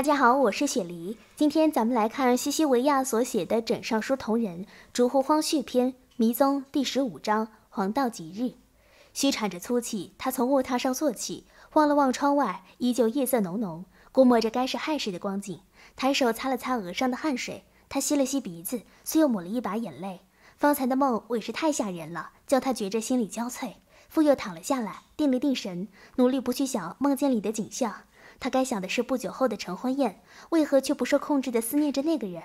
大家好，我是雪梨。今天咱们来看西西维亚所写的《枕上书》同人《逐狐荒序篇迷踪》第十五章《黄道吉日》。虚喘着粗气，他从卧榻上坐起，望了望窗外，依旧夜色浓浓。估摸着该是亥时的光景。抬手擦了擦额上的汗水，他吸了吸鼻子，又抹了一把眼泪。方才的梦委实太吓人了，叫他觉着心力交瘁。复又躺了下来，定了定神，努力不去想梦见里的景象。他该想的是不久后的成婚宴，为何却不受控制地思念着那个人？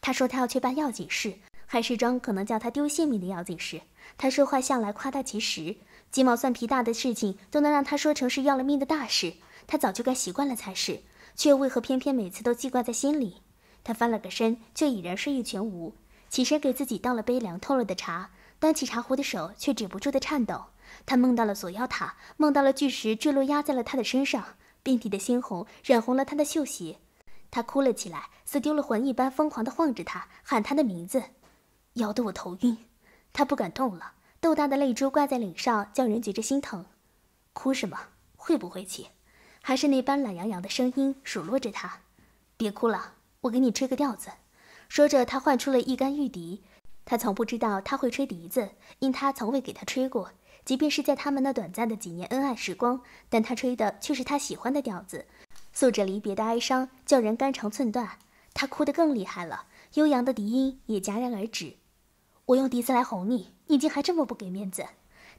他说他要去办要紧事，还是桩可能叫他丢性命的要紧事？他说话向来夸大其词，鸡毛蒜皮大的事情都能让他说成是要了命的大事。他早就该习惯了才是，却为何偏偏每次都记挂在心里？他翻了个身，却已然睡意全无。起身给自己倒了杯凉透了的茶，端起茶壶的手却止不住地颤抖。他梦到了锁妖塔，梦到了巨石坠落压在了他的身上。遍地的猩红染红了他的绣鞋，他哭了起来，似丢了魂一般，疯狂地晃着他，喊他的名字，摇得我头晕。他不敢动了，豆大的泪珠挂在脸上，叫人觉着心疼。哭什么？会不会起？还是那般懒洋洋的声音数落着他。别哭了，我给你吹个调子。说着，他唤出了一杆玉笛。他从不知道他会吹笛子，因他从未给他吹过。即便是在他们那短暂的几年恩爱时光，但他吹的却是他喜欢的调子，诉着离别的哀伤，叫人肝肠寸断。他哭得更厉害了，悠扬的笛音也戛然而止。我用笛子来哄你，你竟还这么不给面子。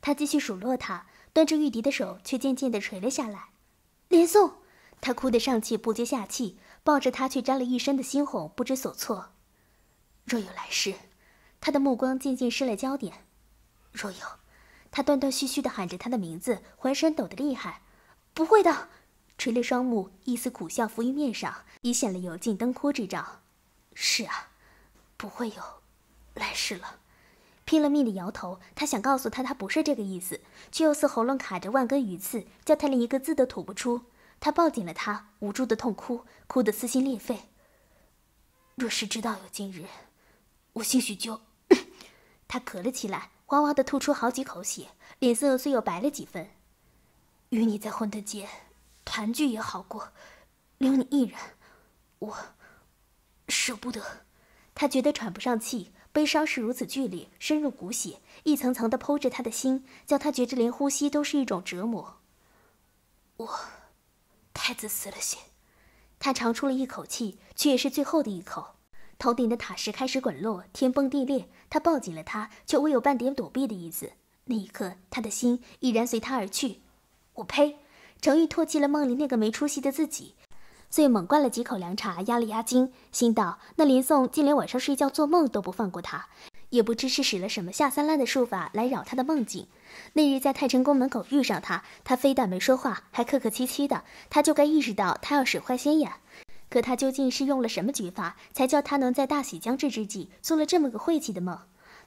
他继续数落他，端着玉笛的手却渐渐地垂了下来。连宋，他哭得上气不接下气，抱着他却沾了一身的猩红，不知所措。若有来世，他的目光渐渐失了焦点。若有。他断断续续地喊着他的名字，浑身抖得厉害。不会的，垂泪双目，一丝苦笑浮于面上，已显了油尽灯枯之兆。是啊，不会有来世了。拼了命的摇头，他想告诉他，他不是这个意思，却又似喉咙卡着万根鱼刺，叫他连一个字都吐不出。他抱紧了他，无助的痛哭，哭得撕心裂肺。若是知道有今日，我兴许就 他咳了起来。哇哇的吐出好几口血，脸色虽又白了几分。与你在混沌间团聚也好过，留你一人，我舍不得。他觉得喘不上气，悲伤是如此剧烈，深入骨血，一层层的剖着他的心，叫他觉着连呼吸都是一种折磨。我太自私了些。他长出了一口气，却也是最后的一口。头顶的塔石开始滚落，天崩地裂。他抱紧了她，却未有半点躲避的意思。那一刻，他的心已然随她而去。我呸！程玉唾弃了梦里那个没出息的自己，遂猛灌了几口凉茶，压了压惊，心道：那林宋竟连晚上睡觉做梦都不放过他，也不知是使了什么下三滥的术法来扰他的梦境。那日在太晨宫门口遇上他，他非但没说话，还客客气气的，他就该意识到他要使坏心眼。可他究竟是用了什么绝法，才叫他能在大喜将至之际做了这么个晦气的梦？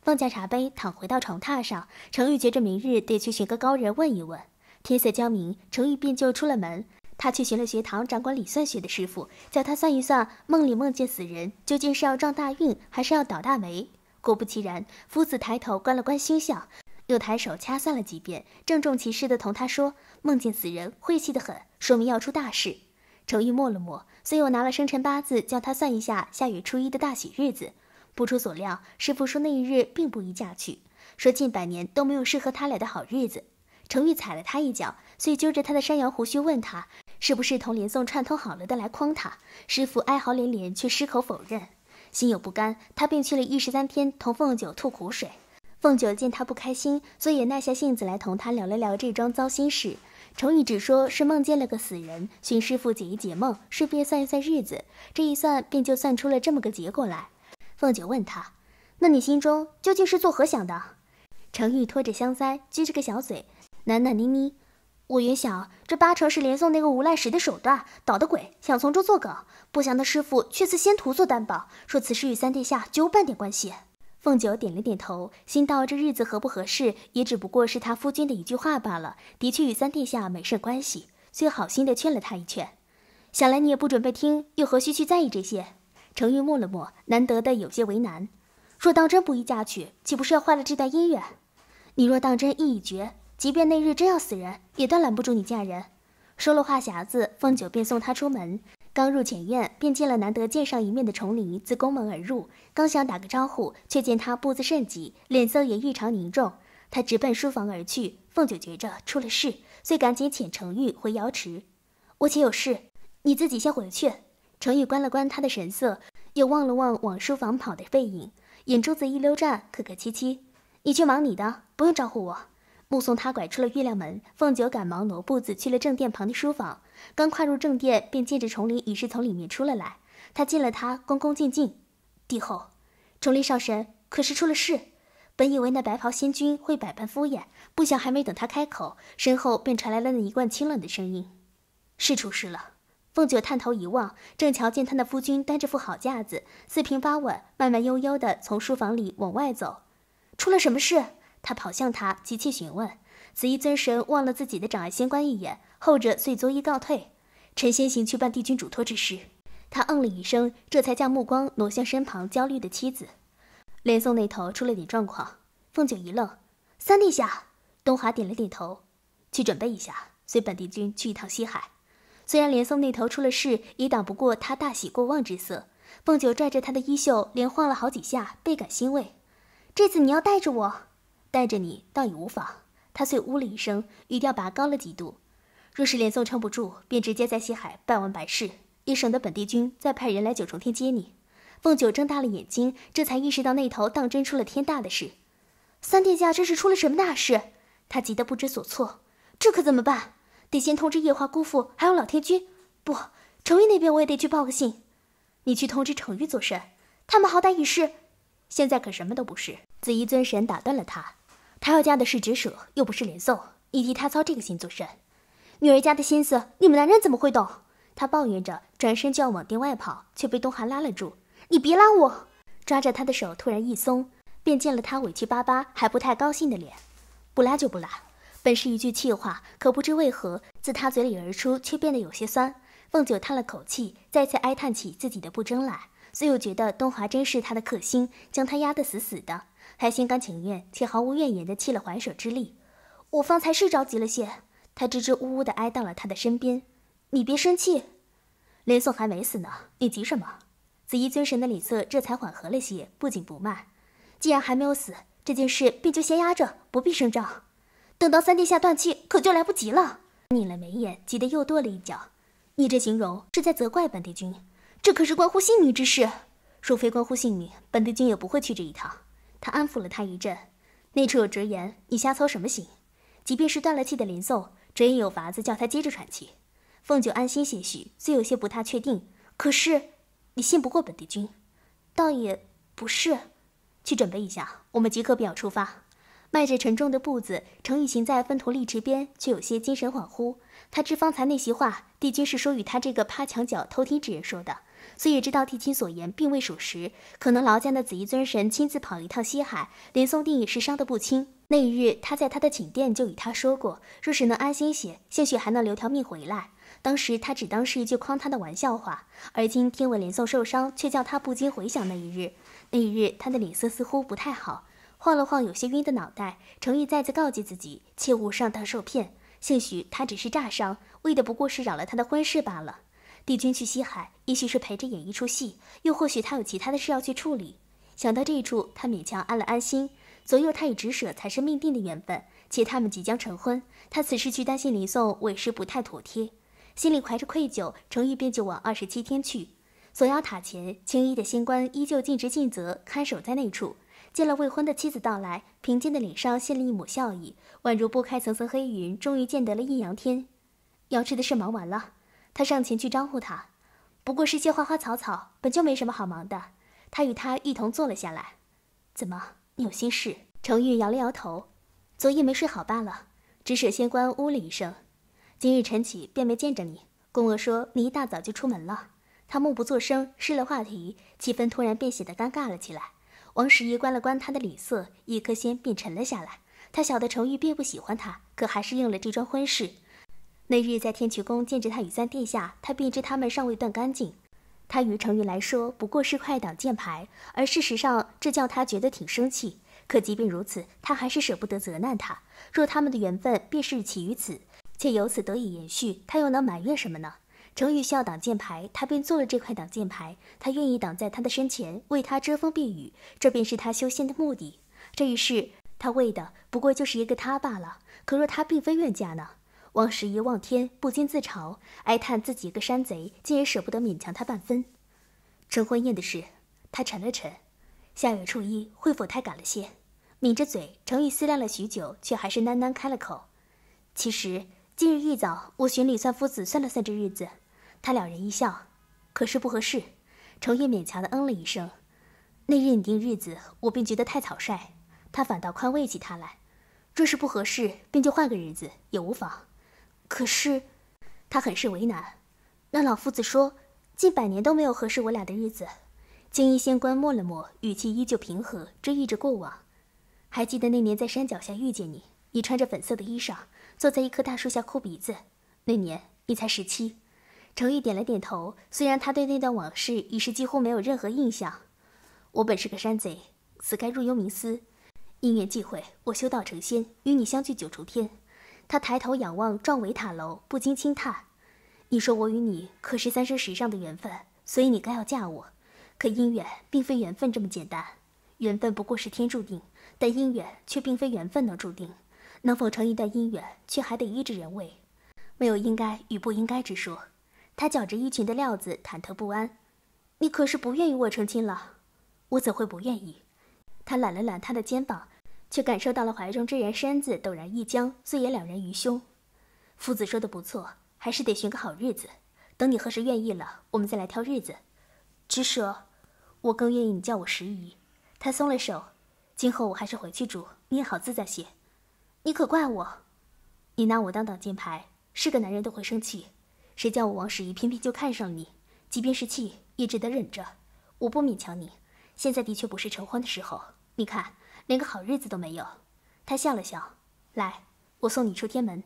放下茶杯，躺回到床榻上，程昱觉着明日得去寻个高人问一问。天色将明，程昱便就出了门。他去寻了学堂掌管理算学的师傅，叫他算一算梦里梦见死人究竟是要撞大运还是要倒大霉。果不其然，夫子抬头观了观星象，又抬手掐算了几遍，郑重其事地同他说：“梦见死人，晦气得很，说明要出大事。”程昱默了默，所以我拿了生辰八字叫他算一下下月初一的大喜日子。不出所料，师傅说那一日并不宜嫁娶，说近百年都没有适合他俩的好日子。程昱踩了他一脚，所以揪着他的山羊胡须问他，是不是同林颂串通好了的来诓他。师傅哀嚎连连，却矢口否认，心有不甘，他便去了一十三天，同凤九吐苦水。凤九见他不开心，所以也耐下性子来同他聊了聊这桩糟心事。程玉只说是梦见了个死人，寻师傅解一解梦，顺便算一算日子。这一算便就算出了这么个结果来。凤九问他：“那你心中究竟是作何想的？”程玉拖着香腮，撅着个小嘴，喃喃呢呢：“我原想这八成是连宋那个无赖使的手段，捣的鬼，想从中作梗。不想的师傅却赐仙徒做担保，说此事与三殿下绝无半点关系。”凤九点了点头，心道这日子合不合适，也只不过是他夫君的一句话罢了，的确与三殿下没甚关系，所以好心的劝了他一劝。想来你也不准备听，又何须去在意这些？程昱默了默，难得的有些为难。若当真不宜嫁娶，岂不是要坏了这段姻缘？你若当真意已决，即便那日真要死人，也断拦不住你嫁人。收了话匣子，凤九便送他出门。刚入前院，便见了难得见上一面的重黎自宫门而入，刚想打个招呼，却见他步子甚急，脸色也异常凝重。他直奔书房而去，凤九觉着出了事，遂赶紧遣程玉回瑶池。我且有事，你自己先回去。程玉观了观他的神色，又望了望往书房跑的背影，眼珠子一溜转，客客气气：“你去忙你的，不用招呼我。”目送他拐出了月亮门，凤九赶忙挪步子去了正殿旁的书房。刚跨入正殿，便见着崇林已是从里面出了来。他见了他，恭恭敬敬。帝后，崇林少神，可是出了事？本以为那白袍仙君会百般敷衍，不想还没等他开口，身后便传来了那一贯清冷的声音：“是出事了。”凤九探头一望，正瞧见他那夫君端着副好架子，四平八稳，慢慢悠悠地从书房里往外走。出了什么事？他跑向他，急切询问。紫衣尊神望了自己的掌案仙官一眼，后者遂作揖告退：“臣先行去办帝君嘱托之事。”他嗯了一声，这才将目光挪向身旁焦虑的妻子。连宋那头出了点状况，凤九一愣。三殿下，东华点了点头：“去准备一下，随本帝君去一趟西海。”虽然连宋那头出了事，也挡不过他大喜过望之色。凤九拽着他的衣袖，连晃了好几下，倍感欣慰。这次你要带着我，带着你倒也无妨。他遂呜了一声，语调拔高了几度。若是连宋撑不住，便直接在西海办完白事，也省得本地军再派人来九重天接你。凤九睁大了眼睛，这才意识到那头当真出了天大的事。三殿下，这是出了什么大事？他急得不知所措，这可怎么办？得先通知夜华姑父，还有老天君。不，成玉那边我也得去报个信。你去通知成玉做甚？他们好歹也是，现在可什么都不是。紫衣尊神打断了他。他要嫁的是直舍，又不是连送，你替他操这个心做甚？女儿家的心思，你们男人怎么会懂？他抱怨着，转身就要往店外跑，却被东华拉了住。你别拉我！抓着他的手突然一松，便见了他委屈巴巴、还不太高兴的脸。不拉就不拉，本是一句气话，可不知为何自他嘴里而出，却变得有些酸。凤九叹了口气，再次哀叹起自己的不争来。虽又觉得东华真是他的克星，将他压得死死的。还心甘情愿且毫无怨言地弃了还手之力。我方才是着急了些，他支支吾吾地挨到了他的身边。你别生气，林宋还没死呢，你急什么？紫衣尊神的脸色这才缓和了些，不紧不慢。既然还没有死，这件事便就先压着，不必声张。等到三殿下断气，可就来不及了。拧了眉眼，急得又跺了一脚。你这形容是在责怪本帝君？这可是关乎性命之事。若非关乎性命，本帝君也不会去这一趟。他安抚了他一阵，内处有折言，你瞎操什么心？即便是断了气的林宋，折言有法子叫他接着喘气。凤九安心些许，虽有些不太确定，可是你信不过本帝君，倒也不是。去准备一下，我们即刻便要出发。迈着沉重的步子，程雨晴在分途利池边，却有些精神恍惚。他知方才那席话，帝君是说与他这个趴墙角偷听之人说的。所以知道替亲所言并未属实，可能劳驾的紫衣尊神亲自跑一趟西海。连松定也是伤得不轻。那一日他在他的寝殿就与他说过，若是能安心些，兴许还能留条命回来。当时他只当是一句诓他的玩笑话，而今听闻连松受伤，却叫他不禁回想那一日。那一日他的脸色似乎不太好，晃了晃有些晕的脑袋。程昱再次告诫自己，切勿上当受骗。兴许他只是诈伤，为的不过是扰了他的婚事罢了。帝君去西海，也许是陪着演一出戏，又或许他有其他的事要去处理。想到这处，他勉强安了安心。左右他与直舍才是命定的缘分，且他们即将成婚，他此时去担心林颂，委实不太妥帖。心里怀着愧疚，程昱便就往二十七天去锁妖塔前，青衣的仙官依旧尽职尽责，看守在那处。见了未婚的妻子到来，平静的脸上现了一抹笑意，宛如拨开层层黑云，终于见得了阴阳天。瑶池的事忙完了。他上前去招呼他，不过是些花花草草，本就没什么好忙的。他与他一同坐了下来。怎么，你有心事？程玉摇了摇头，昨夜没睡好罢了。只舍仙官呜了一声，今日晨起便没见着你。宫娥说你一大早就出门了。他默不作声，失了话题，气氛突然变得尴尬了起来。王十一观了观他的脸色，一颗心便沉了下来。他晓得程玉并不喜欢他，可还是应了这桩婚事。那日在天渠宫见着他与三殿下，他便知他们尚未断干净。他于程云来说不过是块挡箭牌，而事实上这叫他觉得挺生气。可即便如此，他还是舍不得责难他。若他们的缘分便是起于此，且由此得以延续，他又能埋怨什么呢？程玉需要挡箭牌，他便做了这块挡箭牌。他愿意挡在他的身前，为他遮风避雨，这便是他修仙的目的。这一世他为的不过就是一个他罢了。可若他并非冤家呢？王十一望天，不禁自嘲，哀叹自己一个山贼，竟然舍不得勉强他半分。成婚宴的事，他沉了沉，下月初一会否太赶了些？抿着嘴，程昱思量了许久，却还是喃喃开了口：“其实今日一早，我寻李算夫子算了算这日子。”他两人一笑：“可是不合适。”程昱勉强的嗯了一声：“那日拟定日子，我便觉得太草率。”他反倒宽慰起他来：“若是不合适，便就换个日子也无妨。”可是，他很是为难。那老夫子说，近百年都没有合适我俩的日子。青衣仙官摸了摸，语气依旧平和，追忆着过往。还记得那年在山脚下遇见你，你穿着粉色的衣裳，坐在一棵大树下哭鼻子。那年你才十七。程玉点了点头，虽然他对那段往事已是几乎没有任何印象。我本是个山贼，此该入幽冥司。因缘际会，我修道成仙，与你相聚九重天。他抬头仰望壮伟塔楼，不禁轻叹：“你说我与你可是三生石上的缘分，所以你该要嫁我。可姻缘并非缘分这么简单，缘分不过是天注定，但姻缘却并非缘分能注定。能否成一段姻缘，却还得依着人为，没有应该与不应该之说。”他绞着衣裙的料子，忐忑不安：“你可是不愿意我成亲了？我怎会不愿意？”他揽了揽他的肩膀。却感受到了怀中之人身子陡然一僵，醉也两人于胸。夫子说的不错，还是得寻个好日子。等你何时愿意了，我们再来挑日子。直舍，我更愿意你叫我时姨。他松了手，今后我还是回去住，你也好自在些。你可怪我？你拿我当挡箭牌，是个男人都会生气。谁叫我王十宜偏偏就看上你？即便是气，也只得忍着。我不勉强你，现在的确不是成婚的时候。你看。连个好日子都没有，他笑了笑，来，我送你出天门。